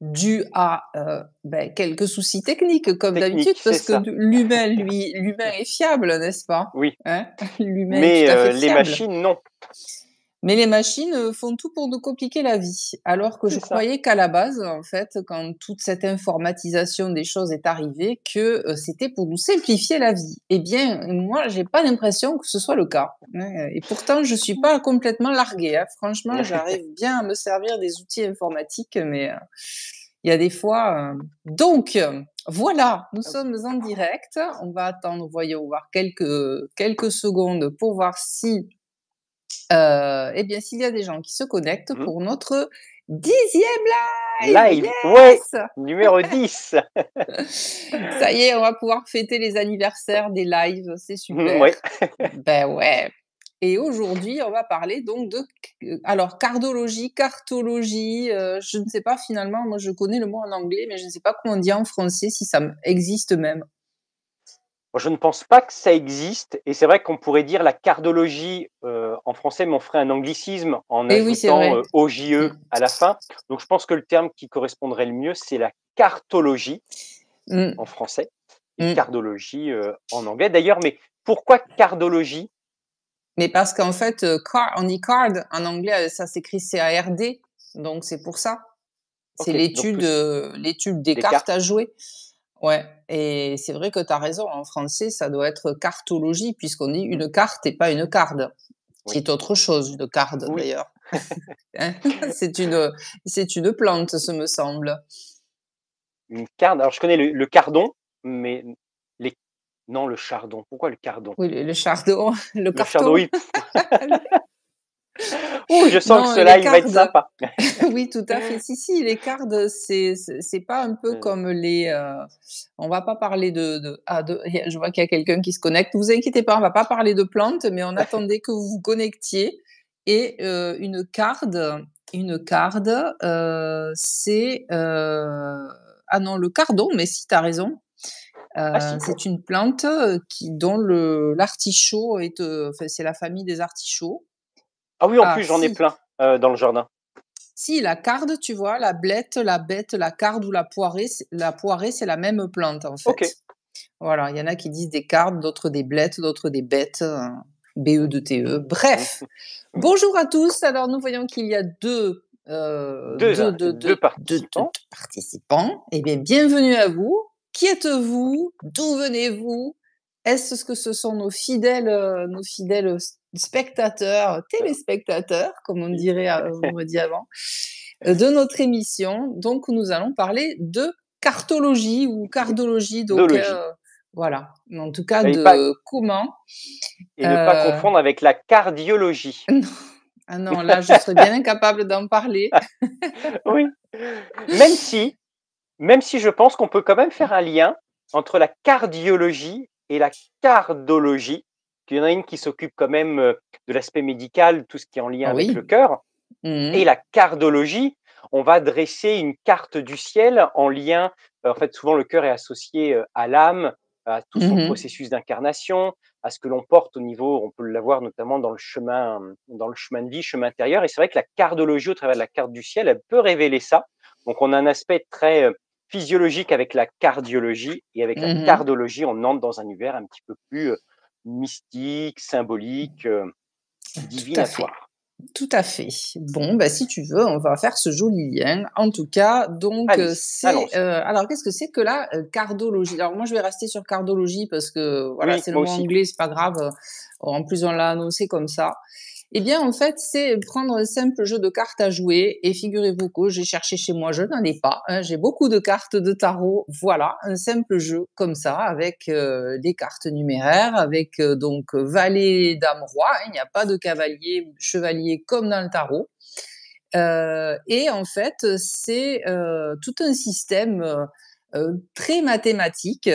dû à euh, ben, quelques soucis techniques, comme d'habitude, parce que l'humain, lui, l'humain est fiable, n'est-ce pas Oui. Hein Mais euh, les machines, non. Mais les machines euh, font tout pour nous compliquer la vie. Alors que je croyais qu'à la base, en fait, quand toute cette informatisation des choses est arrivée, que euh, c'était pour nous simplifier la vie. Eh bien, moi, j'ai pas l'impression que ce soit le cas. Et pourtant, je suis pas complètement larguée. Hein. Franchement, j'arrive bien à me servir des outils informatiques, mais euh, il y a des fois. Donc, voilà, nous ah sommes en direct. On va attendre, voyons, voir quelques, quelques secondes pour voir si euh, eh bien, s'il y a des gens qui se connectent mmh. pour notre dixième live Live, numéro 10 Ça y est, on va pouvoir fêter les anniversaires des lives, c'est mmh, super. ben ouais. Et aujourd'hui, on va parler donc de euh, alors cardologie, cartologie. Euh, je ne sais pas finalement, moi je connais le mot en anglais, mais je ne sais pas comment on dit en français si ça existe même je ne pense pas que ça existe. Et c'est vrai qu'on pourrait dire la cardologie euh, en français, mais on ferait un anglicisme en ajoutant euh, e mm. à la fin. Donc je pense que le terme qui correspondrait le mieux, c'est la cartologie mm. en français et mm. cardologie euh, en anglais. D'ailleurs, mais pourquoi cardologie Mais parce qu'en fait, car, on y card en anglais, ça s'écrit c a r Donc c'est pour ça. C'est l'étude, l'étude des, cartes à jouer. Ouais, et c'est vrai que tu as raison. En français, ça doit être cartologie, puisqu'on dit une carte et pas une carde, C'est autre chose, une carde d'ailleurs. Hein, c'est une, c'est plante, ce me semble. Une carde. Alors, je connais le, cardon, mais les... non, le chardon. Pourquoi le cardon Oui, le, chardon, le, Chardon, oui. Ouh, je sens que cela, il va être sympa. oui, tout à fait. Si, si, les cartes c'est, pas un peu euh. comme les. Euh, on va pas parler de. Ah, je vois qu'il y a quelqu'un qui se connecte. ne Vous inquiétez pas, on va pas parler de plantes, mais on attendait que vous vous connectiez. Et euh, une carte, une carde, c'est. ah non, le cardon, mais si, tu as raison. Ah, c'est une plante qui, dont l'artichaut est, c'est la famille des artichauts. Ah oui, en ah, plus, j'en ai plein euh, dans le jardin. Si, la carde, tu vois, la blette, la bête, la carde ou la poirée, la poirée, c'est la même plante, en fait. Ok. Voilà, il y en a qui disent des cardes, d'autres des blettes, d'autres des bêtes. Hein, euh, d t e Bref, bonjour à tous. Alors, nous voyons qu'il y a deux euh, deux, deux, participants. participants. Eh bien, bienvenue à vous. Qui êtes-vous D'où venez-vous Est-ce que ce sont nos fidèles, nos fidèles spectateurs, téléspectateurs, comme on dirait, euh, on me dit avant, euh, de notre émission. Donc, nous allons parler de cartologie ou cardologie. Donc, euh, voilà. En tout cas, de comment. Et ne pas confondre avec la cardiologie. ah non, là, je serais bien incapable d'en parler. oui. Même si, même si je pense qu'on peut quand même faire un lien entre la cardiologie et la cardologie il y en a une qui s'occupe quand même euh, de l'aspect médical, tout ce qui est en lien ah avec le cœur, mmh. et la cardologie. On va dresser une carte du ciel en lien. Euh, en fait, souvent, le cœur est associé euh, à l'âme, à tout son mmh processus d'incarnation, à ce que l'on porte au niveau, on peut l'avoir notamment dans le chemin, dans le chemin de vie, chemin intérieur. Et c'est vrai que la cardologie au travers de la carte du ciel, elle peut révéler ça. Donc on a un aspect très physiologique avec la cardiologie et avec la mmh cardiologie, on entre dans un univers un petit peu plus mystique, symbolique, euh, divine à, Tout à fait. Bon, bah, si tu veux, on va faire ce joli lien. En tout cas, donc, euh, c'est. Euh, alors, qu'est-ce que c'est que la cardologie Alors, moi, je vais rester sur cardologie parce que, voilà, c'est le mot anglais, c'est pas grave. En plus, on l'a annoncé comme ça. Eh bien, en fait, c'est prendre un simple jeu de cartes à jouer. Et figurez-vous que j'ai cherché chez moi, je n'en ai pas. Hein. j'ai beaucoup de cartes de tarot. Voilà, un simple jeu comme ça, avec euh, des cartes numéraires, avec euh, donc euh, valet, dame, roi. il n'y a pas de cavalier, chevalier comme dans le tarot. et en fait, c'est tout un système très mathématique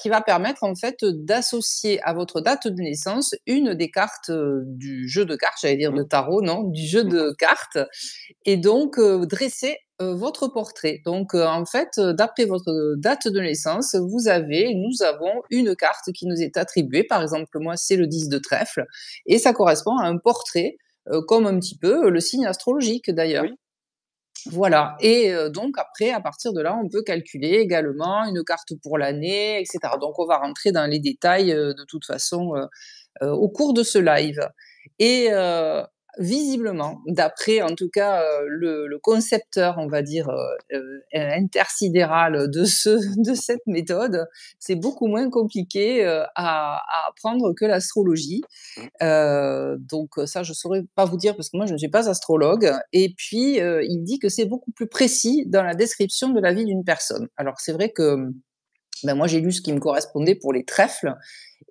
qui, va permettre en fait d'associer à votre date de naissance une des cartes euh, du jeu de cartes, j'allais dire de tarot, non, du jeu de cartes, et donc euh, dresser euh, votre portrait. Donc en fait, d'après votre date de naissance, vous avez, nous avons une carte qui nous est attribuée. Par exemple, moi, c'est le 10 de trèfle, et ça correspond à un portrait, comme un petit peu le signe astrologique d'ailleurs. Voilà. Et donc après, à partir de là, on peut calculer également une carte pour l'année, etc. Donc on va rentrer dans les détails de toute façon au cours de ce live. Et visiblement, d'après en tout cas euh, le, concepteur, on va dire, euh, euh, intersidéral de, ce, de cette méthode, c'est beaucoup moins compliqué à, à, apprendre que l'astrologie. Mmh. donc ça, je ne saurais pas vous dire parce que moi, je ne suis pas astrologue. Et puis, il dit que c'est beaucoup plus précis dans la description de la vie d'une personne. Alors c'est vrai que ben, moi j'ai lu ce qui me correspondait pour les trèfles.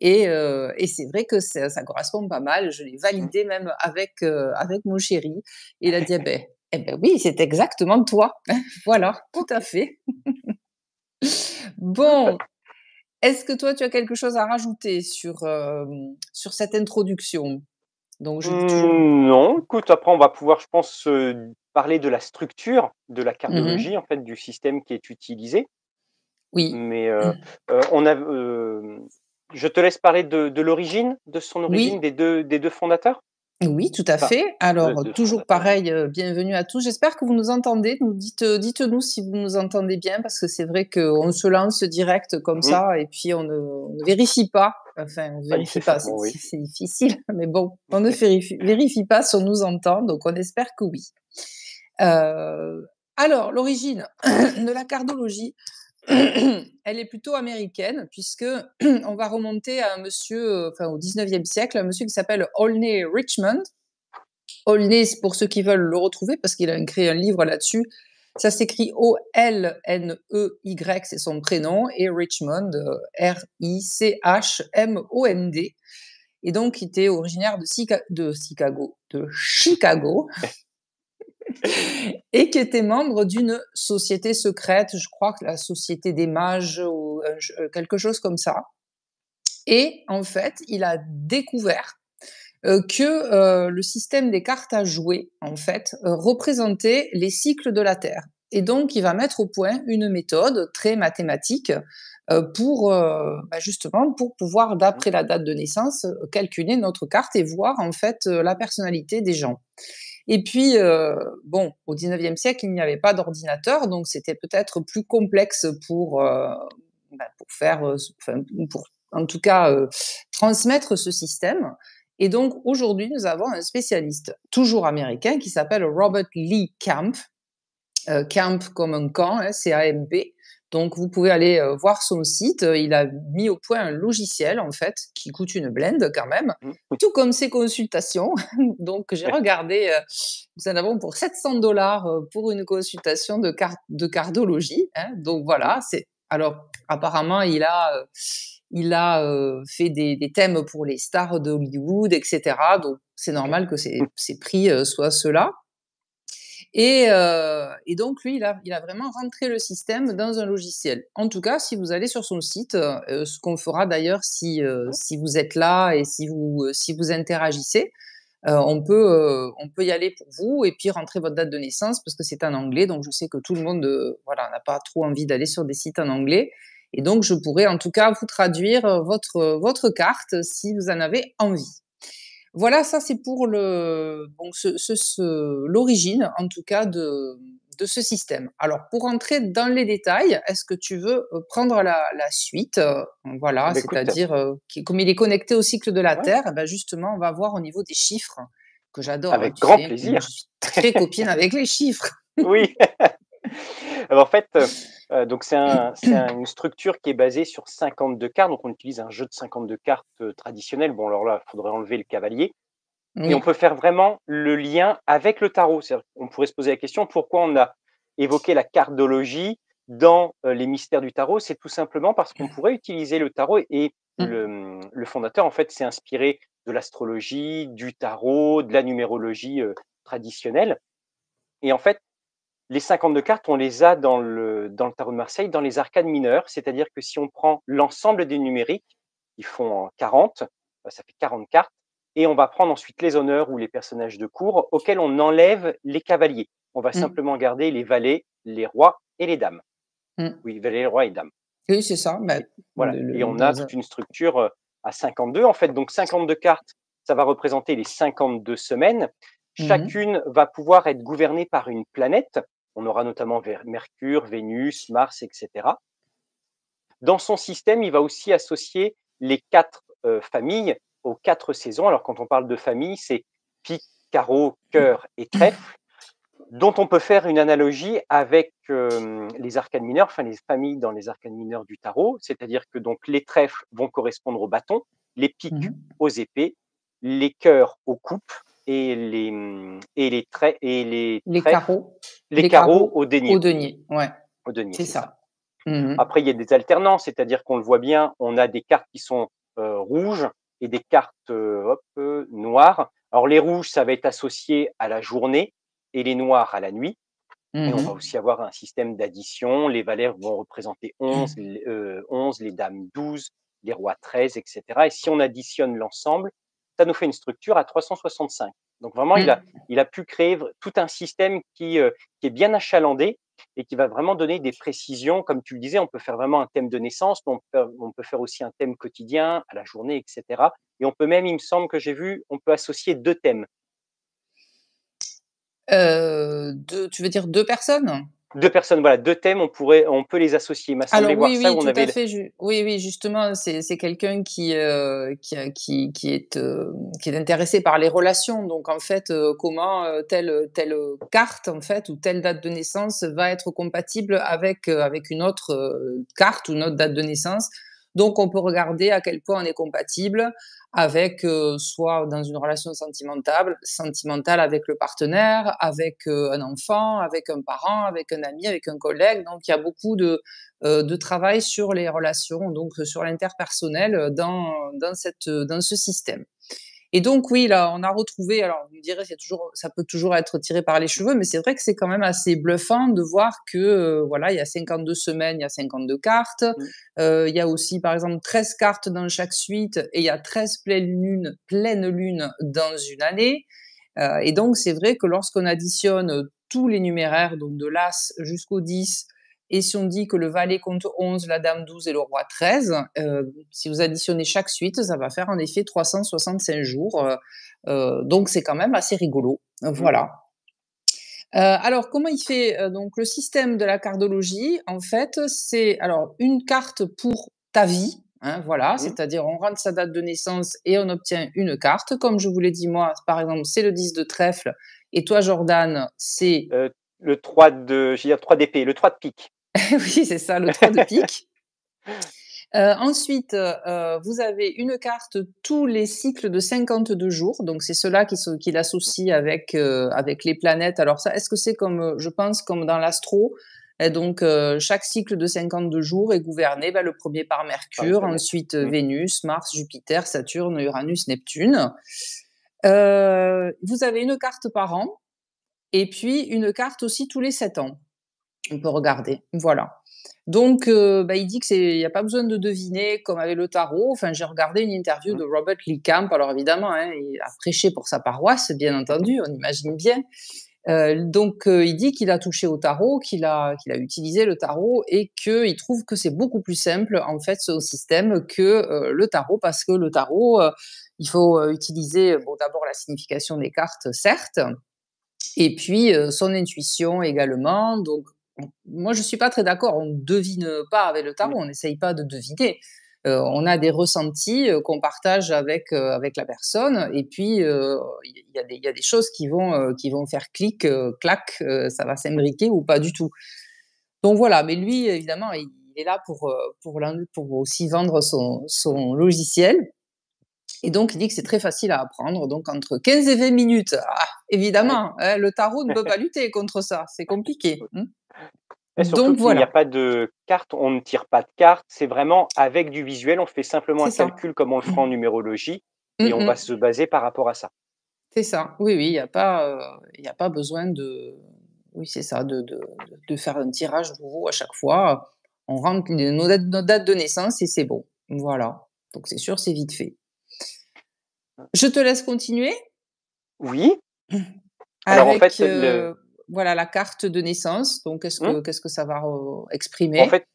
Et, euh, c'est vrai que ça, correspond pas mal. Je l'ai mmh. validé même avec, euh, avec mon chéri. Il a dit, eh ben, eh ben, oui, c'est exactement toi. voilà, tout à fait. bon, est-ce que toi, tu as quelque chose à rajouter sur, euh, sur cette introduction Donc, mmh, Non, écoute, après, on va pouvoir, je pense, parler de la structure de la mmh cardiologie, en fait, du système qui est utilisé. Oui. Mais euh, mmh. euh, on a. Euh, je te laisse parler de, l'origine, de son origine, des, deux, des deux fondateurs. Oui, tout à fait. Alors, toujours pareil, bienvenue à tous. J'espère que vous nous entendez. dites, dites-nous si vous nous entendez bien, parce que c'est vrai qu'on se lance direct comme mmh. ça, et puis on ne, vérifie pas. Enfin, on ne ah, vérifie pas, c'est, difficile, mais bon, on ne vérifie, pas si on nous entend, donc on espère que oui. alors, l'origine de la cardiologie elle est plutôt américaine, puisque on va remonter à un monsieur, euh, enfin au 19e siècle, un monsieur qui s'appelle Olney Richmond. Olney, pour ceux qui veulent le retrouver, parce qu'il a créé un livre là-dessus, ça s'écrit O-L-N-E-Y, c'est son prénom, et Richmond, euh, R-I-C-H-M-O-N-D. Et donc, il était originaire de Chicago, de Chicago et qui était membre d'une société secrète, je crois que la société des mages ou euh, euh, quelque chose comme ça. Et en fait, il a découvert euh, que le système des cartes à jouer, en fait, représentait les cycles de la Terre. Et donc, il va mettre au point une méthode très mathématique pour bah, justement pour pouvoir, d'après la date de naissance, calculer notre carte et voir en fait la personnalité des gens. Et puis, euh, bon, au 19e siècle, il n'y avait pas d'ordinateur, donc c'était peut-être plus complexe pour, euh, bah, pour faire, euh, pour en tout cas transmettre ce système. Et donc aujourd'hui, nous avons un spécialiste, toujours américain, qui s'appelle Robert Lee Camp, Camp comme un camp, hein, C-A-M-P, donc, vous pouvez aller euh, voir son site. Euh, il a mis au point un logiciel, en fait, qui coûte une blende quand même, mmh, tout comme ses consultations. Donc, j'ai regardé, euh, nous en avons pour 700 dollars pour une consultation de, de cardologie. Hein. Donc, voilà. Mmh. c'est Alors, apparemment, il a. il a fait des, thèmes pour les stars d'Hollywood, etc. Donc, c'est normal que ces mmh. prix soient ceux-là. Et, euh, et, donc, lui, il a, il a, vraiment rentré le système dans un logiciel. En tout cas, si vous allez sur son site, euh, ce qu'on fera d'ailleurs si, euh, si, vous êtes là et si vous, euh, si vous interagissez, on, peut, on peut y aller pour vous et puis rentrer votre date de naissance parce que c'est en anglais. Donc, je sais que tout le monde voilà, n'a pas trop envie d'aller sur des sites en anglais. Et donc, je pourrais en tout cas vous traduire votre, votre carte si vous en avez envie. Voilà, ça c'est pour le, l'origine, en tout cas, de, ce système. Alors, pour entrer dans les détails, est-ce que tu veux euh, prendre la, suite euh, Voilà, bah, c'est-à-dire, euh, comme il est connecté au cycle de la Terre, eh ben, justement, on va voir au niveau des chiffres, que j'adore. Hein, avec grand plaisir. Je suis très copine avec les chiffres. oui. Euh, en fait, euh, euh, donc c'est une structure qui est basée sur 52 cartes. Donc, on utilise un jeu de 52 cartes traditionnel. Bon, alors là, il faudrait enlever le cavalier. Et on peut faire vraiment le lien avec le tarot. On pourrait se poser la question pourquoi on a évoqué la cardologie dans les mystères du tarot. C'est tout simplement parce qu'on pourrait utiliser le tarot et mm. le, fondateur, en fait, s'est inspiré de l'astrologie, du tarot, de la numérologie traditionnelle. Et en fait, les 52 cartes, on les a dans le, tarot de Marseille, dans les arcades mineures, c'est-à-dire que si on prend l'ensemble des numériques, ils font 40, euh, ça fait 40 cartes, et on va prendre ensuite les honneurs ou les personnages de cour auxquels on enlève les cavaliers. On va mm. simplement garder les valets, les rois et les dames. Mm. Oui, valets, rois et dames. Oui, c'est ça. Bah, voilà. et on a une structure euh, à 52, en fait. Donc 52 cartes, ça va représenter les 52 semaines. Mm-hmm. Chacune va pouvoir être gouvernée par une planète. On aura notamment Mercure, Vénus, Mars, etc. Dans son système, il va aussi associer les quatre euh, familles aux quatre saisons. Alors quand on parle de famille, c'est pique, carreau, cœur et trèfle, dont on peut faire une analogie avec euh, les arcanes mineurs, enfin les familles dans les arcanes mineurs du tarot, c'est-à-dire que donc les trèfles vont correspondre aux bâtons, les piques mmh aux épées, les cœurs aux coupes, et les hum, et les traits et les, les carreaux au denier. Au denier, Au C'est ça. Mmh. Après, il y a des alternances, c'est-à-dire qu'on le voit bien, on a des cartes qui sont euh, rouges et des cartes euh, euh, noires. Alors les rouges, ça va être associé à la journée et les noirs à la nuit. on mmh. va aussi avoir un système d'addition. Les valeurs vont représenter 11, 11, mmh. les dames 12, les rois 13, etc. Et si on additionne l'ensemble, ça nous fait une structure à 365. Donc vraiment, il, mm. a, il a pu créer tout un système euh, qui, est bien achalandé et qui va vraiment donner des précisions. Comme tu le disais, on peut faire vraiment un thème de naissance, mais on peut, faire aussi un thème quotidien, à la journée, etc. Et on peut même, il me semble que j'ai vu, on peut associer deux thèmes. Euh, tu veux dire deux personnes deux personnes, voilà, deux thèmes, on pourrait, on peut les associer. Alors oui, voir oui, tout à fait. Oui, oui, justement, c'est quelqu'un qui, euh, qui, qui, qui, est euh, qui est intéressé par les relations. Donc en fait, euh, comment telle telle carte en fait ou telle date de naissance va être compatible avec avec une autre carte ou une autre date de naissance donc, on peut regarder à quel point on est compatible avec, euh, soit dans une relation sentimentale, sentimentale avec le partenaire, avec euh, un enfant, avec un parent, avec un ami, avec un collègue. Donc, il y a beaucoup de, euh, travail sur les relations, donc sur l'interpersonnel dans, dans ce système. Et donc oui, là, on a retrouvé. Alors, vous me direz, ça peut toujours être tiré par les cheveux, mais c'est vrai que c'est quand même assez bluffant de voir que euh, voilà, il y a 52 semaines, il y a 52 cartes. Mmh. Euh, il y a aussi, par exemple, 13 cartes dans chaque suite, et il y a 13 pleines lunes, pleines lunes dans une année. Euh, et donc, c'est vrai que lorsqu'on additionne tous les numéraires, donc de l'As jusqu'au 10, et si on dit que le valet compte 11, la dame 12 et le roi 13, euh, si vous additionnez chaque suite, ça va faire en effet 365 jours. Euh, euh, donc c'est quand même assez rigolo. Mmh. Voilà. alors comment il fait donc le système de la cardologie En fait, c'est alors une carte pour ta vie, hein, voilà, mmh. c'est-à-dire on rentre sa date de naissance et on obtient une carte. Comme je vous l'ai dit, moi, par exemple, c'est le 10 de trèfle. Et toi, Jordan, c'est. le 3 de. Je 3 d'épée, le 3 de pique. oui, c'est ça, le 3 de pique. Euh, ensuite, euh, vous avez une carte tous les cycles de 52 jours. Donc, c'est cela qui, qui l'associe avec, euh, avec les planètes. Alors, ça, est-ce que c'est comme, je pense, comme dans l'astro donc, chaque cycle de 52 jours est gouverné, bah, le premier par Mercure, ensuite mmh. Vénus, Mars, Jupiter, Saturne, Uranus, Neptune. vous avez une carte par an et puis une carte aussi tous les 7 ans on peut regarder. Voilà. Donc, euh, bah, il dit qu'il n'y a pas besoin de deviner, comme avait le tarot. Enfin, j'ai regardé une interview mmh. de Robert Lee Camp. Alors, évidemment, hein, il a prêché pour sa paroisse, bien entendu, on imagine bien. Euh, donc, euh, il dit qu'il a touché au tarot, qu'il a, qu'il a utilisé le tarot et qu'il trouve que c'est beaucoup plus simple, en fait, ce système que le tarot, parce que le tarot, il faut utiliser, bon, d'abord la signification des cartes, certes, et puis son intuition également. Donc moi, je ne suis pas très d'accord. On ne devine pas avec le tarot, on n'essaye pas de deviner. Euh, on a des ressentis euh, qu'on partage avec, euh, avec la personne, et puis il y, a des, choses qui vont, qui vont faire clic, clac, ça va s'imbriquer ou pas du tout. Donc voilà, mais lui, évidemment, il, est là pour, pour, pour aussi vendre son, son logiciel. Et donc, il dit que c'est très facile à apprendre, donc entre 15 et 20 minutes. Ah, évidemment, hein, le tarot ne peut pas lutter contre ça, c'est compliqué. Hein. Donc, voilà. Il n'y a pas de carte, on ne tire pas de carte. C'est vraiment avec du visuel, on fait simplement un calcul comme on le fera en numérologie mm, et on mm. va se baser par rapport à ça. C'est ça. Oui, oui, il n'y a pas, euh, a pas besoin de, oui, c'est ça, de, faire un tirage nouveau à chaque fois. On rentre nos dates, de naissance et c'est bon. Voilà. Donc c'est sûr, c'est vite fait. Je te laisse continuer. Oui. Alors en fait, euh, voilà la carte de naissance. Donc, qu'est-ce que, mmh. ça va exprimer En fait,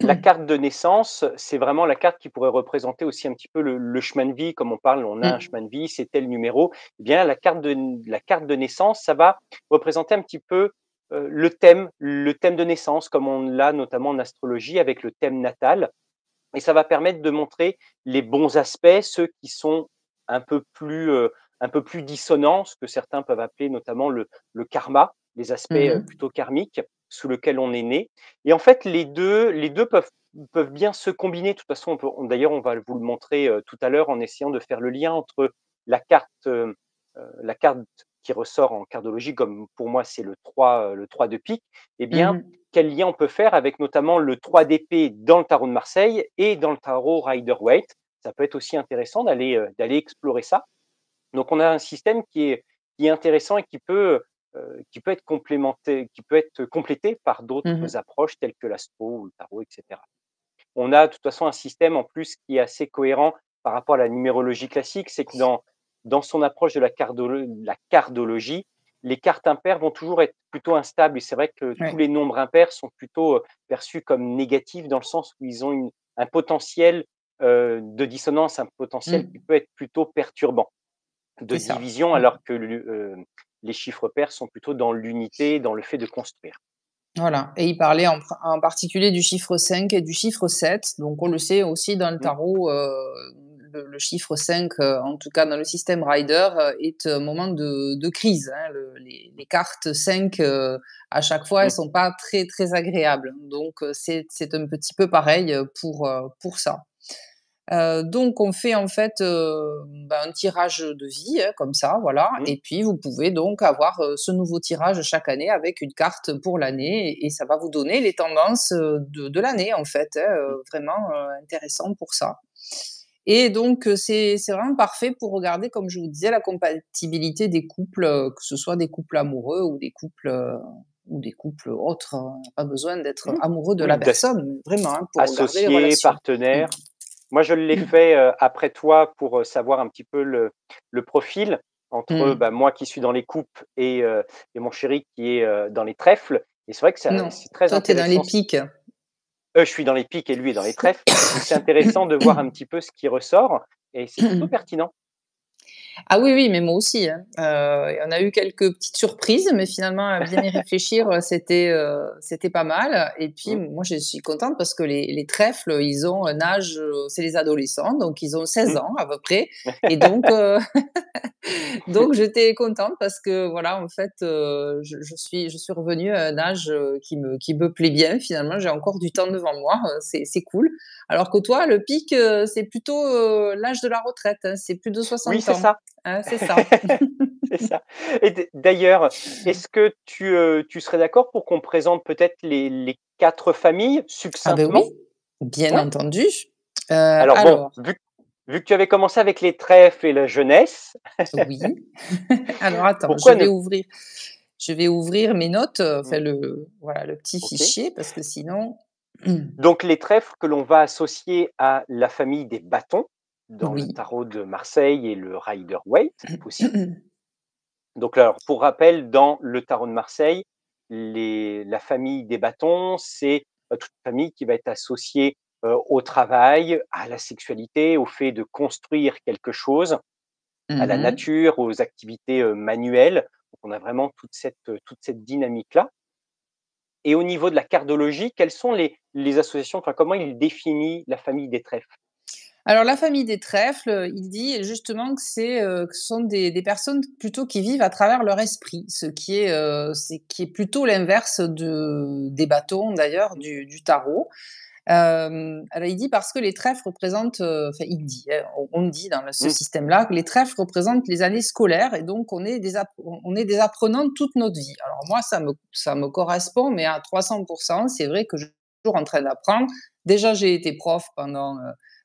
la mmh. carte de naissance, c'est vraiment la carte qui pourrait représenter aussi un petit peu le, chemin de vie, comme on parle, on a mmh. un chemin de vie, c'est tel numéro. Eh bien, la carte de la carte de naissance, ça va représenter un petit peu euh, le thème, le thème de naissance, comme on l'a notamment en astrologie avec le thème natal, et ça va permettre de montrer les bons aspects, ceux qui sont un peu plus euh, un peu plus dissonants, ce que certains peuvent appeler notamment le karma les aspects mmh plutôt karmiques sous lequel on est né. Et en fait, les deux, les deux peuvent, peuvent bien se combiner. De toute façon, d'ailleurs, on va vous le montrer tout à l'heure en essayant de faire le lien entre la carte, la carte qui ressort en cardologie, comme pour moi c'est le 3, le 3 de pique, et eh mmh bien, quel lien on peut faire avec notamment le 3 d'épée dans le tarot de Marseille et dans le tarot Rider-Waite. Ça peut être aussi intéressant d'aller d'aller explorer ça. Donc, on a un système qui est, qui est intéressant et qui peut euh, qui peut être complémenté, qui peut être complété par d'autres mmh approches telles que l'astro ou le tarot, etc. On a de toute façon un système en plus qui est assez cohérent par rapport à la numérologie classique, c'est que dans, dans son approche de la, la, cardologie, les cartes impaires vont toujours être plutôt instables. Et c'est vrai que tous les nombres impairs sont plutôt euh, perçus comme négatifs dans le sens où ils ont un potentiel euh, de dissonance, un potentiel mmh. qui peut être plutôt perturbant de division, mmh. alors que les chiffres pairs sont plutôt dans l'unité, dans le fait de construire. Voilà, et il parlait en, particulier du chiffre 5 et du chiffre 7. Donc on le sait aussi dans le mm. tarot, euh, le, chiffre 5, euh, en tout cas dans le système Rider, euh, est un moment de, crise. Hein. les, cartes 5, à chaque fois, elles mm. sont pas très, très agréables. Donc c'est un petit peu pareil pour, pour ça. Euh, donc, on fait en fait euh, bah, un tirage de vie, hein, comme ça, voilà. Mmh. Et puis, vous pouvez donc avoir euh, ce nouveau tirage chaque année avec une carte pour l'année et, ça va vous donner les tendances de, l'année, en fait. Hein, mmh. vraiment intéressant pour ça. Et donc, c'est vraiment parfait pour regarder, comme je vous disais, la compatibilité des couples, que ce soit des couples amoureux ou des couples ou des couples autres. a hein. pas besoin d'être mmh. amoureux de la personne, vraiment, pour Associés, les partenaires. Moi, je l'ai fait euh, après toi pour euh, savoir un petit peu le, profil entre mmh. bah, moi qui suis dans les coupes et, euh, mon chéri qui est dans les trèfles. Et c'est vrai que c'est très intéressant. Toi, tu es dans les pics. je suis dans les pics et lui est dans les trèfles. c'est intéressant de voir un petit peu ce qui ressort et c'est plutôt pertinent. Ah oui, oui, mais moi aussi. Hein. Euh, on a eu quelques petites surprises, mais finalement, à bien y réfléchir, euh, c'était euh, c'était pas mal. Et puis, mm. moi, je suis contente parce que les, trèfles, ils ont un âge, c'est les adolescents, donc ils ont 16 mm. ans à peu près. Et donc, donc j'étais contente parce que, voilà, en fait, je, suis, je suis revenue à un âge qui me, qui me plaît bien. Finalement, j'ai encore du temps devant moi, c'est cool. Alors que toi, le pic, c'est plutôt l'âge de la retraite, hein, c'est plus de 60 ans. Oui, c'est ça. Ah, c'est ça. c'est ça. Et d'ailleurs, est-ce que tu, euh, tu serais d'accord pour qu'on présente peut-être les, les, quatre familles ah, ben succinctement bien entendu. Euh, alors, vu, que tu avais commencé avec les trèfles et la jeunesse. oui. Alors attends, je vais ouvrir. Je vais ouvrir mes notes, euh, enfin mmh. le voilà le petit fichier parce que sinon. Donc les trèfles que l'on va associer à la famille des bâtons, dans le tarot de Marseille et le Rider Waite possible. Donc, alors, pour rappel, dans le tarot de Marseille, la famille des bâtons, c'est euh, toute famille qui va être associée euh, au travail, à la sexualité, au fait de construire quelque chose, à la mmh nature, aux activités euh, manuelles. on a vraiment toute cette, toute cette dynamique-là. Et au niveau de la cardologie, quelles sont les, associations, enfin, comment il définit la famille des trèfles alors, la famille des trèfles, euh, il dit justement que, c'est, euh, que ce sont des, personnes plutôt qui vivent à travers leur esprit, ce qui est, euh, c'est, qui est plutôt l'inverse de, des bâtons, d'ailleurs, du, tarot. alors il dit parce que les trèfles représentent, enfin il dit, hein, on dit dans ce mm. système-là que les trèfles représentent les années scolaires et donc on est des, on est des apprenants toute notre vie. Alors moi ça me, ça me correspond, mais à 300%, c'est vrai que je suis toujours en train d'apprendre. Déjà j'ai été prof pendant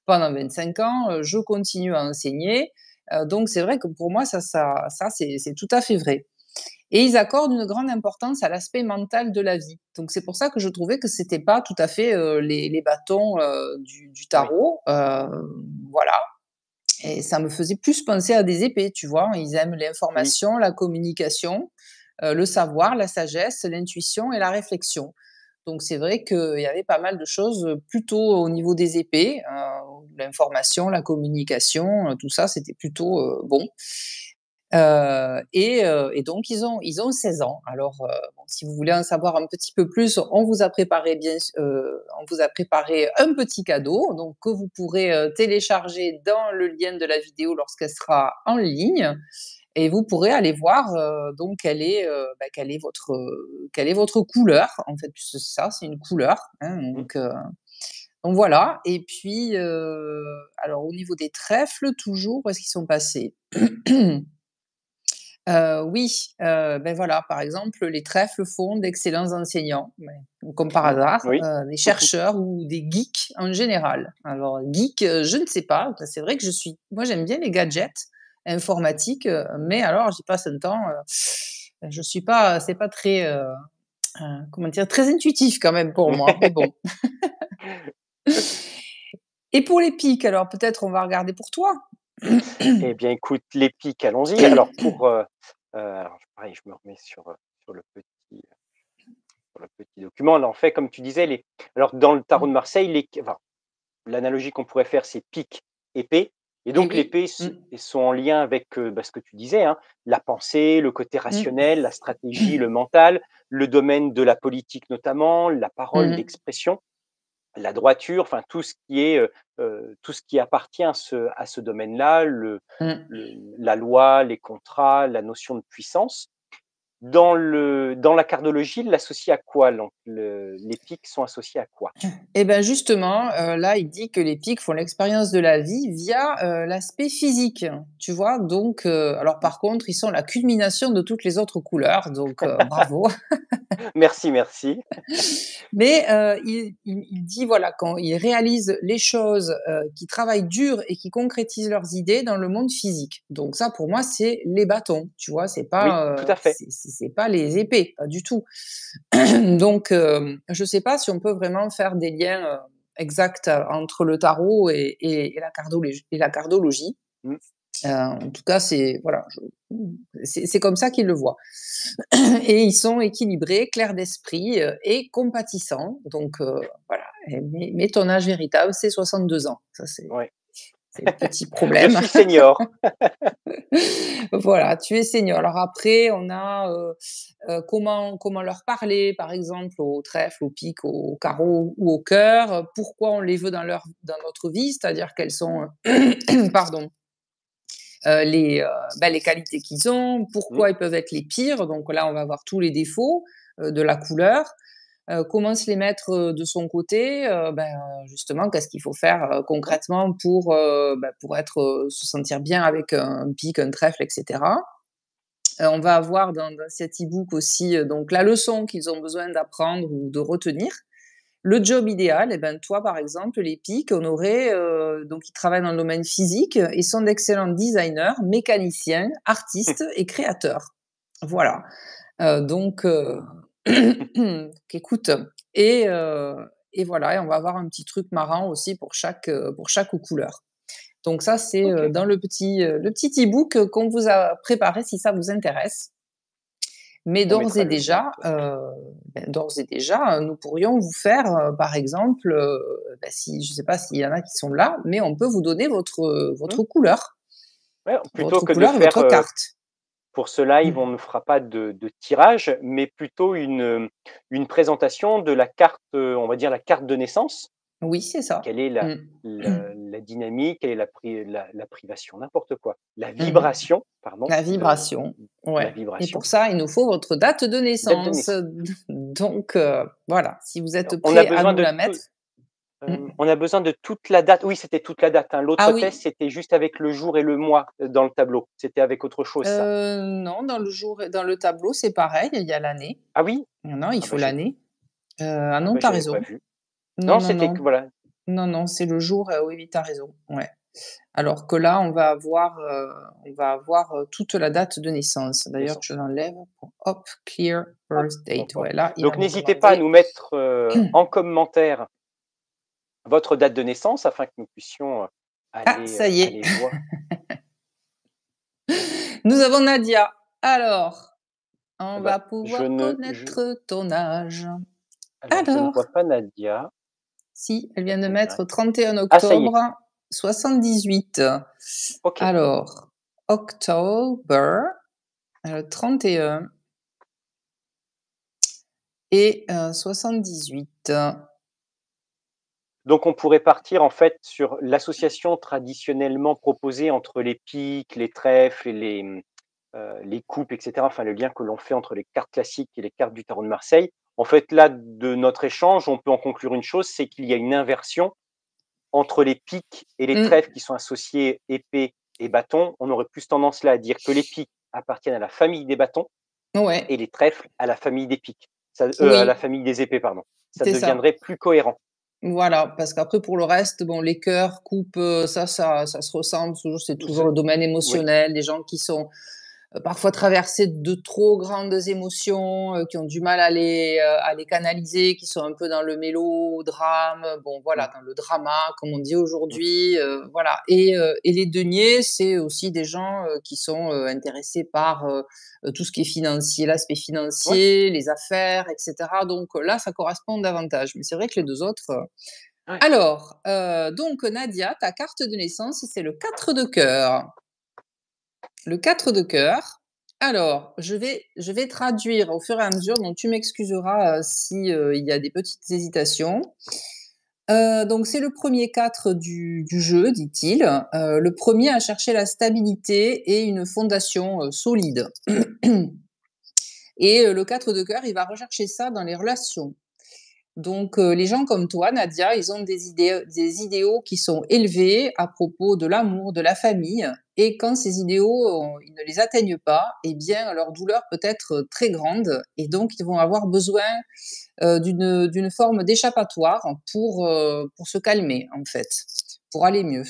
pendant 25 ans, euh, je continue à enseigner. Euh, donc c'est vrai que pour moi, ça, ça, c'est tout à fait vrai. Et ils accordent une grande importance à l'aspect mental de la vie. Donc c'est pour ça que je trouvais que c'était pas tout à fait euh, les, bâtons du, tarot, voilà. Et ça me faisait plus penser à des épées, tu vois. Ils aiment l'information, la communication, le savoir, la sagesse, l'intuition et la réflexion. Donc c'est vrai qu'il y avait pas mal de choses plutôt au niveau des épées, l'information, la communication, euh, tout ça, c'était plutôt euh, bon. Euh, et, donc, ils ont, ils ont 16 ans. Alors, si vous voulez en savoir un petit peu plus, on vous a préparé, bien, on vous a préparé un petit cadeau donc, que vous pourrez télécharger dans le lien de la vidéo lorsqu'elle sera en ligne. Et vous pourrez aller voir donc quelle est, bah, quelle, est votre, quelle est votre couleur. En fait, ça, c'est une couleur. Hein, mmh. donc, donc voilà. Et puis, alors au niveau des trèfles, toujours, où est-ce qu'ils sont passés euh, Oui, ben voilà, par exemple, les trèfles font d'excellents enseignants, comme par mmh, hasard, des chercheurs ou des geeks en général. Alors, geek, je ne sais pas. C'est vrai que je suis. Moi, j'aime bien les gadgets informatiques, mais alors, j'y passe un temps. je suis pas. C'est pas très. Euh, comment dire Très intuitif quand même pour moi. mais bon. Et pour les pics, alors peut-être on va regarder pour toi. eh bien, écoute, les pics, allons-y. Alors, pour. Euh, euh, je me remets euh, sur, le petit, document. Alors, en fait, comme tu disais, les, alors dans le tarot de Marseille, les, l'analogie qu'on pourrait faire, c'est pique, épée. Et donc, l'épée mmh. sont en lien avec bah, ce que tu disais, hein, la pensée, le côté mm. rationnel, la stratégie, mm. le mental, le domaine de la politique notamment, la parole, l'expression. Mm la droiture, enfin tout ce qui est tout ce qui appartient à ce, domaine-là, mmh. la loi, les contrats, la notion de puissance dans, le, dans la il l'associe à quoi le, Les pics sont associés à quoi Eh bien justement, euh, là, il dit que les pics font l'expérience de la vie via euh, l'aspect physique, tu vois. Donc, euh, alors par contre, ils sont la culmination de toutes les autres couleurs, donc bravo. merci, merci. Mais il, il, dit, voilà, quand ils réalisent les choses, qui travaillent dur et qui concrétisent leurs idées dans le monde physique. Donc ça, pour moi, c'est les bâtons, tu vois, c'est pas... Oui, tout à fait c'est pas les épées, pas du tout. Donc, je euh, je sais pas si on peut vraiment faire des liens euh, exacts euh, entre le tarot et, la, cardologie, et la cardologie. Mm. en tout cas, c'est voilà, c'est comme ça qu'ils le voient. Et ils sont équilibrés, clairs d'esprit et compatissants. Donc voilà. Mais, ton âge véritable, c'est 62 ans. Ça c'est. Ouais. C'est le petit problème. senior. voilà, tu es senior. Alors après, on a euh, euh, comment, comment leur parler, par exemple, au trèfle, au pic, au carreau ou au cœur. Pourquoi on les veut dans, leur, dans notre vie, c'est-à-dire quelles sont... Euh, pardon. les, ben, les qualités qu'ils ont, pourquoi mmh. ils peuvent être les pires. Donc là, on va voir tous les défauts de la couleur. Euh, comment se les mettre euh, de son côté euh, ben, Justement, qu'est-ce qu'il faut faire concrètement pour, ben, pour être, se sentir bien avec un, pic, un trèfle, etc. on va avoir dans, cet ebook book aussi donc, la leçon qu'ils ont besoin d'apprendre ou de retenir. Le job idéal, eh ben toi par exemple, les pics, on aurait donc ils travaillent dans le domaine physique et sont d'excellents designers, mécaniciens, artistes hum. et créateurs. Voilà. donc qui euh, Et, voilà, on va avoir un petit truc marrant aussi pour chaque, euh, pour chaque couleur. Donc ça, c'est euh, dans le petit le petit e qu'on vous a préparé si ça vous intéresse. Mais ben, d'ores et déjà, d'ores et déjà, nous pourrions vous faire, par exemple, ben, si je ne sais pas s'il y en a qui sont là, mais on peut vous donner votre votre mmh. couleur, plutôt que couleur de votre carte. Pour ce live, mmh. on ne fera pas de, tirage, mais plutôt une, une, présentation de la carte, euh, on va dire la carte de naissance. Oui, c'est ça. Quelle est la, mmh. la, dynamique, quelle est la, la privation, n'importe quoi. La mmh. vibration, pardon. La euh, vibration, Et pour ça, il nous faut votre date de naissance. Donc, euh, voilà, si vous êtes prêt à nous de la mettre. Mmh. on a besoin de toute la date. Oui, c'était toute la date. Hein. L'autre ah test, c'était juste avec le jour et le mois dans le tableau. C'était avec autre chose. Ça. non, dans le jour, dans le tableau, c'est pareil. Il y a l'année. Ah oui. Non, il ah faut bah, l'année. Ah, ah non, bah, t'as raison. Non, c'était voilà. Non, non, c'est le jour. oui, oui, t'as raison. Ouais. Alors que là, on va avoir, on va avoir toute la date de naissance. D'ailleurs, je l'enlève pour hop, clear birth date. Donc, n'hésitez pas à nous mettre en commentaire votre date de naissance afin que nous puissions euh, ah, aller, ah, ça y euh, est. nous avons Nadia. Alors, on eh va ben, pouvoir connaître ton âge. Alors, je ne vois pas Nadia. Si, elle vient de mettre 31 ah, octobre 78. Alors, octobre 31 euh, et 78. Donc on pourrait partir en fait sur l'association traditionnellement proposée entre les pics, les trèfles et les, euh, les coupes, etc. Enfin le lien que l'on fait entre les cartes classiques et les cartes du tarot de Marseille. En fait là de notre échange, on peut en conclure une chose, c'est qu'il y a une inversion entre les pics et les mm. trèfles qui sont associés épée et bâton. On aurait plus tendance là à dire que les pics appartiennent à la famille des bâtons et les trèfles à la famille des pics, euh, à la famille des épées pardon. Ça deviendrait plus cohérent. Voilà, parce qu'après pour le reste, bon, les cœurs, coupent, euh, ça, ça, ça se ressemble. toujours. C'est toujours le domaine émotionnel, des les gens qui sont euh, parfois traverser de trop grandes émotions, euh, qui ont du mal à les, euh, à les canaliser, qui sont un peu dans le mélodrame, bon voilà, dans le drama, comme on dit aujourd'hui, voilà. Et, les deniers, c'est aussi des gens qui sont intéressés par tout ce qui est financier, l'aspect financier, les affaires, etc. Donc là, ça correspond davantage. Mais c'est vrai que les deux autres. Alors, donc Nadia, ta carte de naissance, c'est le 4 de cœur le 4 de cœur. Alors, je vais, je vais traduire au fur et à mesure, donc tu m'excuseras euh, s'il euh, il y a des petites hésitations. Euh, donc c'est le premier 4 du, jeu, dit-il. le premier à chercher la stabilité et une fondation solide. et le 4 de cœur, il va rechercher ça dans les relations. Donc, euh, les gens comme toi, Nadia, ils ont des, des idéaux qui sont élevés à propos de l'amour, de la famille. Et quand ces idéaux, euh, ils ne les atteignent pas, eh bien, leur douleur peut être très grande. Et donc, ils vont avoir besoin euh, d'une forme d'échappatoire pour, pour se calmer, en fait, pour aller mieux.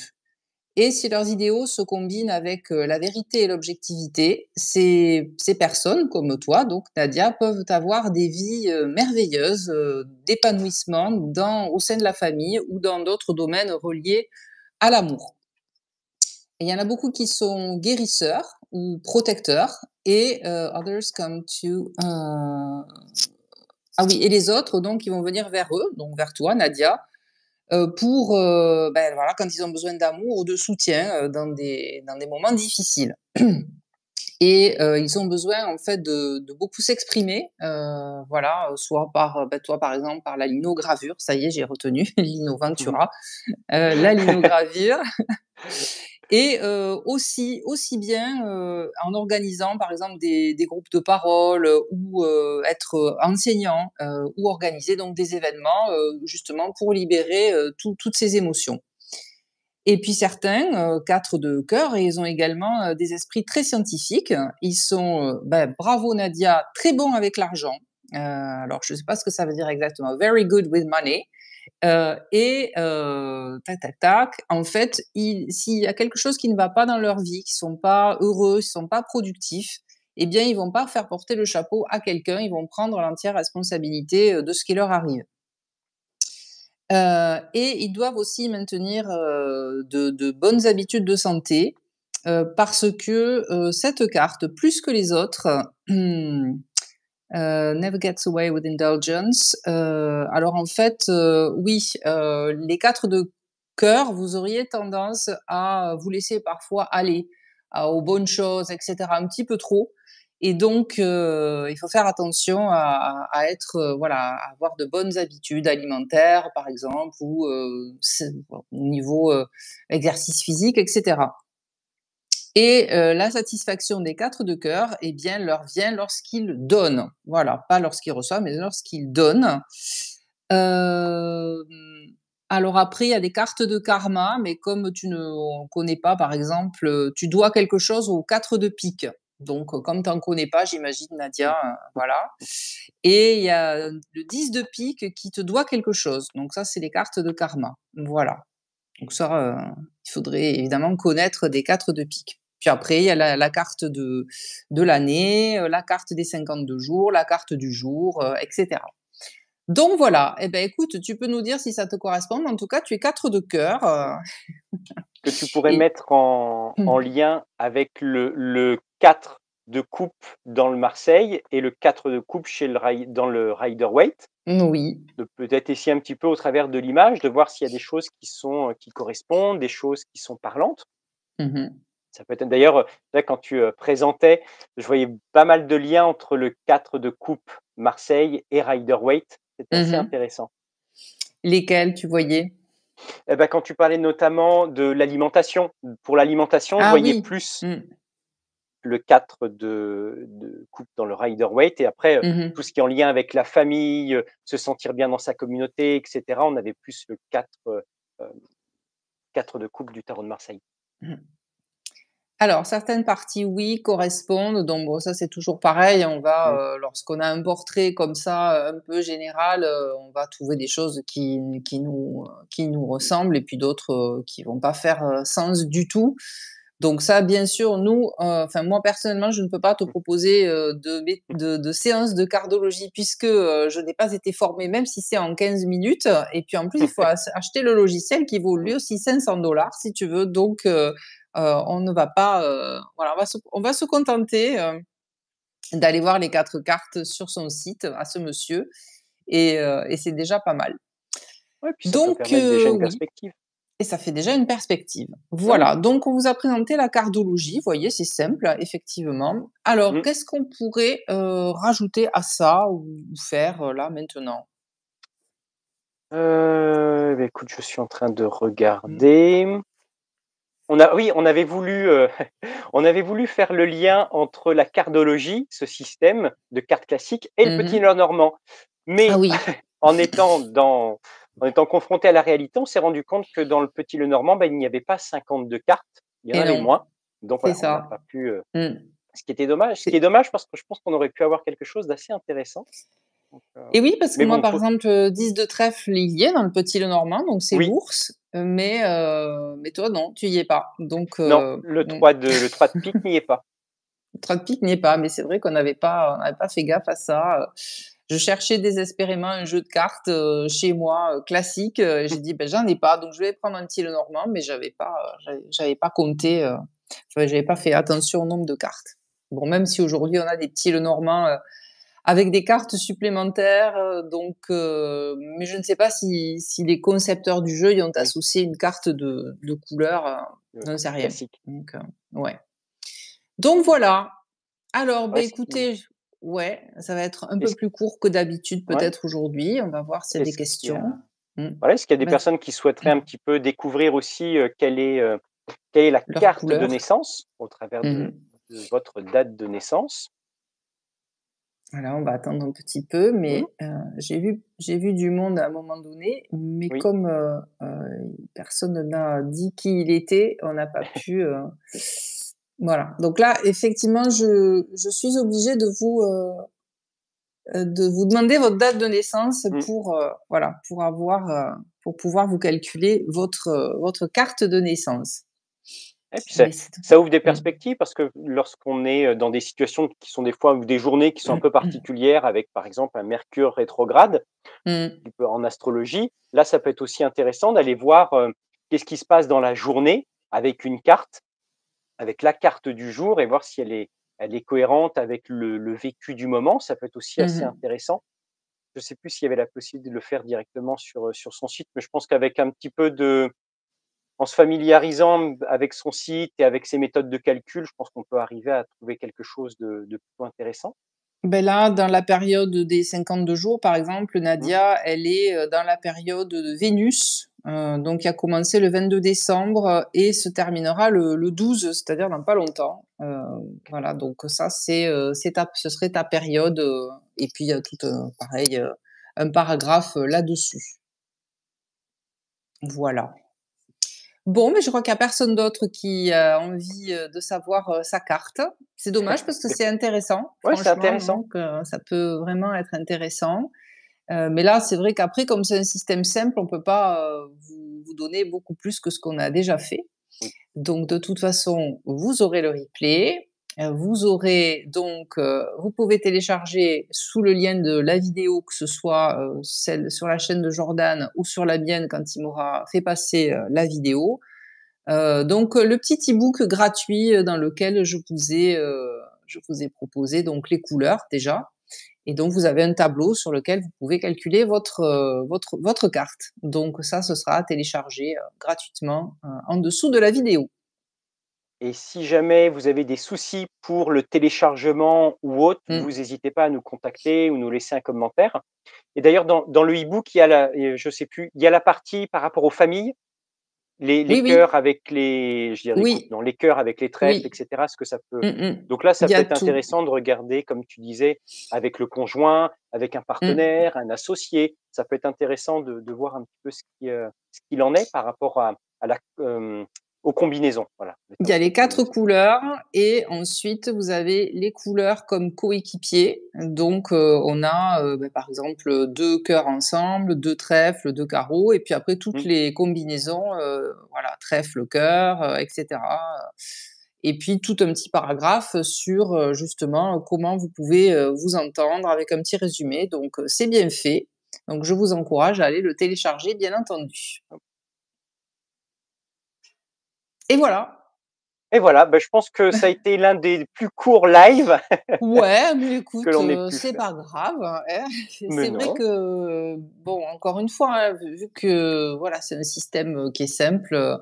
Et si leurs idéaux se combinent avec euh, la vérité et l'objectivité, ces, ces, personnes, comme toi, donc Nadia, peuvent avoir des vies euh, merveilleuses euh, d'épanouissement dans, au sein de la famille ou dans d'autres domaines reliés à l'amour. Il y en a beaucoup qui sont guérisseurs ou protecteurs et others come to ah oui et les autres donc ils vont venir vers eux donc vers toi Nadia euh, pour, euh, ben, voilà, quand ils ont besoin d'amour ou de soutien euh, dans, des, dans des moments difficiles. Et ils ont besoin en fait de, beaucoup s'exprimer, voilà, soit par ben, toi par exemple par la linogravure, ça y est j'ai retenu linoventura, mmh. la linogravure, et euh, aussi, aussi bien euh, en organisant par exemple des, groupes de parole euh, ou être enseignant ou organiser donc des événements justement pour libérer toutes ces émotions. Et puis certains, quatre de cœur, et ils ont également des esprits très scientifiques. Ils sont, ben, bravo Nadia, très bons avec l'argent. alors je ne sais pas ce que ça veut dire exactement, very good with money. Euh, et euh, tac tac tac. En fait, s'il y a quelque chose qui ne va pas dans leur vie, qu'ils sont pas heureux, qu'ils sont pas productifs, eh bien, ils vont pas faire porter le chapeau à quelqu'un. Ils vont prendre l'entière responsabilité euh, de ce qui leur arrive. et ils doivent aussi maintenir de, de, bonnes habitudes de santé parce que cette carte, plus que les autres, Euh, never Gets Away with Indulgence. Euh, alors en fait, euh, oui, les quatre de cœur, vous auriez tendance à vous laisser parfois aller aux bonnes choses, etc., un petit peu trop. Et donc, il faut faire attention à, à être, voilà, à avoir de bonnes habitudes alimentaires, par exemple, ou au niveau exercice physique, etc. Et euh, la satisfaction des quatre de cœur, eh bien, leur vient lorsqu'ils donnent. Voilà, pas lorsqu'ils reçoivent, mais lorsqu'ils donnent. Euh, alors après, il y a des cartes de karma, mais comme tu ne connais pas, par exemple, tu dois quelque chose aux quatre de pique. Donc, comme tu n'en connais pas, j'imagine, Nadia, euh, voilà. Et il y a le 10 de pique qui te doit quelque chose. Donc, ça, c'est les cartes de karma. Voilà. Donc, ça, il faudrait évidemment connaître des quatre de pique. Puis après, il y a la, carte de, de l'année, euh, la carte des 52 jours, la carte du jour, euh, etc. Donc voilà, eh ben, écoute, tu peux nous dire si ça te correspond. en tout cas, tu es 4 de cœur. Euh. que tu pourrais mettre mmh. en, lien avec le, 4 de coupe dans le Marseille et le 4 de coupe chez le, dans le Rider waite Oui. peut-être essayer un petit peu au travers de l'image, de voir s'il y a des choses qui, sont, qui correspondent, des choses qui sont parlantes. Mm peut être d'ailleurs euh, quand tu euh, présentais, je voyais pas mal de liens entre le 4 de coupe Marseille et Rider Waite. C'était assez mmh intéressant. Lesquels tu voyais eh ben, quand tu parlais notamment de l'alimentation, pour l'alimentation, on je ah voyais plus mmh. le 4 de, coupe dans le Rider Waite et après euh, mmh tout ce qui est en lien avec la famille, se sentir bien dans sa communauté, etc. On avait plus le 4, 4 de coupe du tarot de Marseille. Alors, certaines parties, oui, correspondent. Donc, ça, c'est toujours pareil. On va, euh, lorsqu'on a un portrait comme ça, euh, un peu général, euh, on va trouver des choses qui, nous, qui nous ressemblent et puis d'autres qui vont pas faire sens du tout. Donc, ça, bien sûr, nous, enfin, moi, personnellement, je ne peux pas te proposer de, de, de, séance de cardologie puisque je n'ai pas été formée, même si c'est en 15 minutes. Et puis, en plus, il faut acheter le logiciel qui vaut lui aussi 500 dollars si tu veux. Donc, euh, on ne va pas, euh, on va se, contenter euh, d'aller voir les quatre cartes sur son site à ce monsieur et, c'est déjà pas mal. Donc, une perspective. et ça fait déjà une perspective. Voilà, donc on vous a présenté la cardologie, vous voyez, c'est simple, effectivement. Alors, mmh. qu'est-ce qu'on pourrait rajouter à ça ou faire là maintenant eh ben, Écoute, je suis en train de mmh. regarder on a, oui, on avait, voulu, euh, on avait voulu faire le lien entre la cardologie, ce système de cartes classiques, et le mmh petit le normand. Mais ah en, étant dans, étant confronté à la réalité, on s'est rendu compte que dans le petit le normand, ben, il n'y avait pas 52 cartes, il y en avait moins. Donc ça. on pas pu. Euh, mmh. Ce qui était dommage, ce est dommage parce que je pense qu'on aurait pu avoir quelque chose d'assez intéressant. Euh, et oui, parce que moi, par exemple, 10 de trèfle, il y dans le petit le normand, donc c'est oui. l'ours. Mais, euh, mais toi, non, tu n'y es pas. Donc, non, euh, le 3 de, le 3 de pique n'y est pas. Le 3 de pique n'y est pas, mais c'est vrai qu'on n'avait pas, pas fait gaffe à ça. Je cherchais désespérément un jeu de cartes euh, chez moi classique. j'ai dit ben, j'en ai pas, donc je vais prendre un petit le normand, mais j'avais pas, j'avais pas compté, j'avais pas fait attention au nombre de cartes. Bon, même si aujourd'hui on a des petits le normand avec des cartes supplémentaires. Euh, donc, euh, mais je ne sais pas si, les concepteurs du jeu y ont associé une carte de, couleur. non, euh, c'est rien. Donc, ouais. Donc voilà. Alors, bah, écoutez, ouais, ça va être un peu plus court que d'habitude peut-être aujourd'hui. On va voir s'il y a des questions. Hmm. Voilà, est-ce qu'il y a des personnes qui souhaiteraient un hmm. petit peu découvrir aussi quelle est, quelle est la carte de naissance au travers mmh de votre date de naissance voilà, on va attendre un petit peu, mais mmh. euh, j'ai vu vu du monde à un moment donné, mais comme euh, euh, personne n'a dit qui il était, on n'a pas pu. voilà. Donc là, effectivement, je, suis obligée de vous de vous demander votre date de naissance mmh. pour pour avoir pour pouvoir vous calculer votre votre carte de naissance ça, ouvre des perspectives parce que lorsqu'on est dans des situations qui sont des fois ou des journées qui sont un mmh, peu mmh. particulières avec par exemple un mercure rétrograde mmh. peu en astrologie, là ça peut être aussi intéressant d'aller voir qu'est-ce qui se passe dans la journée avec une carte, avec la carte du jour et voir si elle est, elle est cohérente avec le, vécu du moment. Ça peut être aussi assez intéressant. Je ne sais plus s'il y avait la possibilité de le faire directement sur, sur son site, mais je pense qu'avec un petit peu de, en se familiarisant avec son site et avec ses méthodes de calcul, je pense qu'on peut arriver à trouver quelque chose de, plus intéressant. Ben là, dans la période des 52 jours, par exemple, mmh. Nadia, elle est euh, dans la période de Vénus, euh, donc qui a commencé le 22 décembre et se terminera le, 12, c'est-à-dire dans pas longtemps. Euh, voilà, donc ça, c'est, ta, ce serait ta période. et puis, il y a tout, pareil, un paragraphe là-dessus. Voilà. Bon, mais je crois qu'il n'y a personne d'autre qui euh, a envie euh, de savoir euh, sa carte. C'est dommage parce que c'est intéressant. Oui, c'est intéressant. ça peut vraiment être intéressant. mais là, c'est vrai qu'après, comme c'est un système simple, on ne peut pas vous, donner beaucoup plus que ce qu'on a déjà fait. Donc, de toute façon, vous aurez le replay. Euh, vous aurez donc, euh, vous pouvez télécharger sous le lien de la vidéo, que ce soit euh, celle sur la chaîne de Jordan ou sur la mienne quand il m'aura fait passer la vidéo. donc le petit e-book gratuit dans lequel je vous ai, je vous ai proposé donc les couleurs déjà. Et donc vous avez un tableau sur lequel vous pouvez calculer votre votre votre carte. Donc ça, ce sera téléchargé gratuitement en dessous de la vidéo. Et si jamais vous avez des soucis pour le téléchargement ou autre, mmh. vous n'hésitez pas à nous contacter ou nous laisser un commentaire. Et d'ailleurs, dans, le e-book, il y a la, je sais plus, il y a la partie par rapport aux familles, les, les cœurs avec les, je les cœurs avec les trèfles, etc. Ce que ça peut. Mmh, mmh. Donc là, ça peut être intéressant de regarder, comme tu disais, avec le conjoint, avec un partenaire, un associé. Ça peut être intéressant de, voir un petit peu euh, ce qu'il en est par rapport à, la, aux combinaisons. Il y a les quatre couleurs et ensuite vous avez les couleurs comme coéquipiers. Donc euh, on a euh, bah, par exemple deux cœurs ensemble, deux trèfles, deux carreaux et puis après toutes mmh. les combinaisons, euh, voilà trèfle, cœur, etc. Et puis tout un petit paragraphe sur justement comment vous pouvez vous entendre avec un petit résumé. Donc c'est bien fait. Donc je vous encourage à aller le télécharger bien entendu. Et voilà. Et voilà, ben, je pense que ça a été l'un des plus courts lives. ouais, mais écoute, euh, c'est pas grave. Hein, hein. C'est vrai que, bon, encore une fois, hein, vu que voilà, c'est un système euh, qui est simple euh,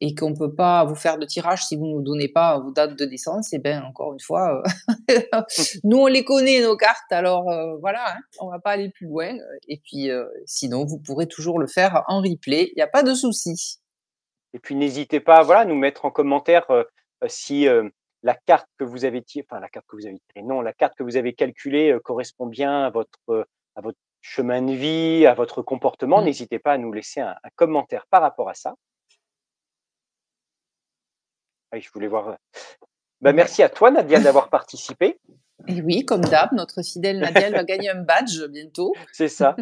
et qu'on ne peut pas vous faire de tirage si vous ne nous donnez pas vos dates de naissance, et eh bien encore une fois, nous on les connaît nos cartes, alors voilà, on on va pas aller plus loin. Et puis sinon, vous pourrez toujours le faire en replay, il n'y a pas de souci. Et puis n'hésitez pas, voilà, à nous mettre en commentaire euh, euh, si euh, la carte que vous avez enfin la carte que vous avez non, la carte que vous avez calculée correspond bien à votre chemin de vie, à votre comportement. Mmh. N'hésitez pas à nous laisser un, commentaire par rapport à ça. Ah je voulais voir. Bah, mmh. merci à toi, Nadia, d'avoir participé. Et oui, comme d'hab, notre fidèle Nadia va gagner un badge bientôt. C'est ça.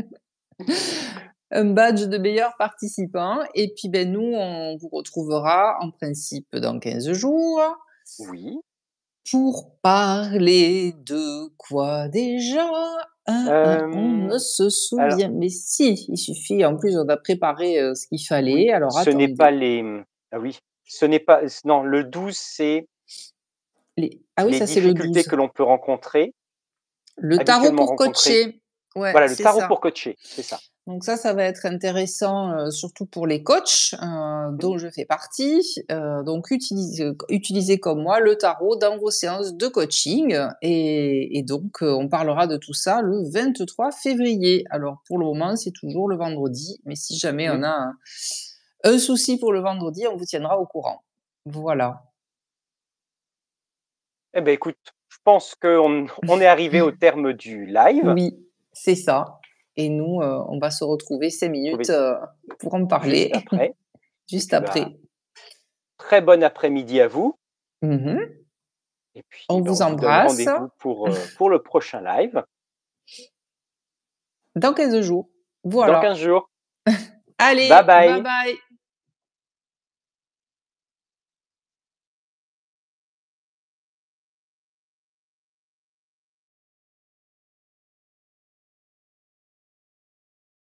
un badge de meilleur participant. Et puis, ben, nous, on vous retrouvera en principe dans 15 jours. Oui. Pour parler de quoi déjà ah, ah, euh, On ne se souvient. mais si, il suffit. En plus, on a préparé euh, ce qu'il fallait. Alors, ce n'est pas les. Hum, ah oui. Ce n'est pas. Non, le 12, c'est. Les... Ah oui, ça, c'est le que l'on peut rencontrer. Le tarot pour coacher. Ouais, voilà, le tarot pour coacher, c'est ça. Donc ça, ça va être intéressant euh, surtout pour les coachs euh, dont je fais partie. Euh, donc utilisez, comme moi le tarot dans vos séances de coaching. Et, donc on parlera de tout ça le 23 février. Alors pour le moment, c'est toujours le vendredi, mais si jamais on a un, souci pour le vendredi, on vous tiendra au courant. Voilà. Eh bien écoute, je pense qu'on on est arrivé au terme du live. Oui, c'est ça. Et nous, euh, on va se retrouver ces minutes euh, pour en parler juste après. juste eh ben, après. très bon après-midi à vous. Mm-hmm. Et puis, on ben, vous embrasse. pour, euh, pour le prochain live. Dans 15 jours. Voilà. Dans 15 jours. Allez, bye bye. bye, bye.